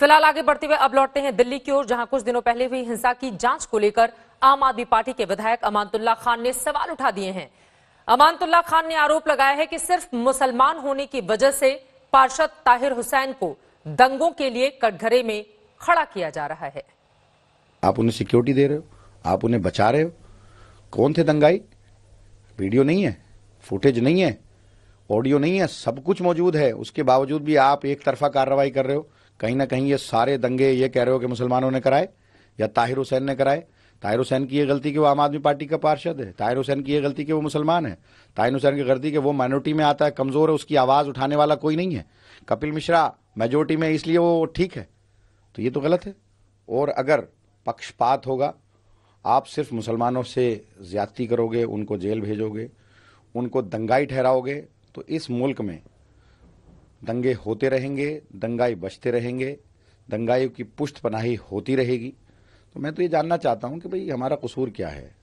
फिलहाल आगे बढ़ते हुए अब लौटते हैं दिल्ली की ओर जहां कुछ दिनों पहले हुई हिंसा की जांच को लेकर आम आदमी पार्टी के विधायक अमानतुल्ला खान ने सवाल उठा दिए हैं अमानतुल्ला खान ने आरोप लगाया है कि सिर्फ मुसलमान होने की वजह से पार्षद ताहिर हुसैन को दंगों के लिए कटघरे में खड़ा किया जा रहा है आप उन्हें सिक्योरिटी दे रहे हो आप उन्हें बचा रहे हो कौन थे दंगाई वीडियो नहीं है फुटेज नहीं है ऑडियो नहीं है सब कुछ मौजूद है उसके बावजूद भी आप एक तरफा कार्रवाई कर रहे हो कहीं ना कहीं ये सारे दंगे ये कह रहे हो कि मुसलमानों ने कराए या ताहिर हुसैन ने कराए ताहिर हुसैन की ये गलती कि वो आम आदमी पार्टी का पार्षद है ताहिर हुसैन की ये गलती कि वो मुसलमान है ताहिर हुसैन की गलती कि वो माइनॉरिटी में आता है कमज़ोर है उसकी आवाज़ उठाने वाला कोई नहीं है कपिल मिश्रा मेजोरिटी में इसलिए वो ठीक है तो ये तो गलत है और अगर पक्षपात होगा आप सिर्फ मुसलमानों से ज़्यादती करोगे उनको जेल भेजोगे उनको दंगाई ठहराओगे तो इस मुल्क में दंगे होते रहेंगे दंगाई बचते रहेंगे दंगाइयों की पुष्ट पनाही होती रहेगी तो मैं तो ये जानना चाहता हूँ कि भाई हमारा कसूर क्या है